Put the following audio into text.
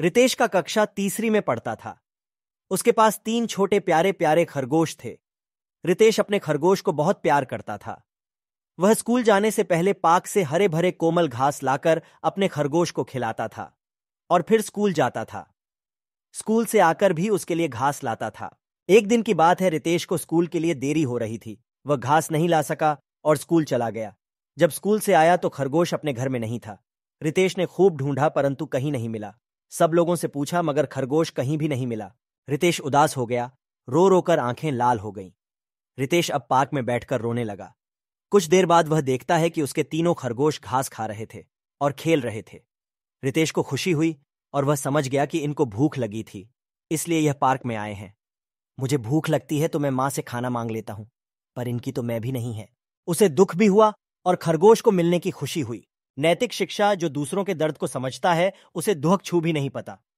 रितेश का कक्षा तीसरी में पढ़ता था उसके पास तीन छोटे प्यारे प्यारे खरगोश थे रितेश अपने खरगोश को बहुत प्यार करता था वह स्कूल जाने से पहले पार्क से हरे भरे कोमल घास लाकर अपने खरगोश को खिलाता था और फिर स्कूल जाता था स्कूल से आकर भी उसके लिए घास लाता था एक दिन की बात है रितेश को स्कूल के लिए देरी हो रही थी वह घास नहीं ला सका और स्कूल चला गया जब स्कूल से आया तो खरगोश अपने घर में नहीं था रितेश ने खूब ढूंढा परंतु कहीं नहीं मिला सब लोगों से पूछा मगर खरगोश कहीं भी नहीं मिला रितेश उदास हो गया रो रोकर आंखें लाल हो गईं रितेश अब पार्क में बैठकर रोने लगा कुछ देर बाद वह देखता है कि उसके तीनों खरगोश घास खा रहे थे और खेल रहे थे रितेश को खुशी हुई और वह समझ गया कि इनको भूख लगी थी इसलिए यह पार्क में आए हैं मुझे भूख लगती है तो मैं मां से खाना मांग लेता हूं पर इनकी तो मैं भी नहीं है उसे दुख भी हुआ और खरगोश को मिलने की खुशी हुई नैतिक शिक्षा जो दूसरों के दर्द को समझता है उसे दुहक छू भी नहीं पता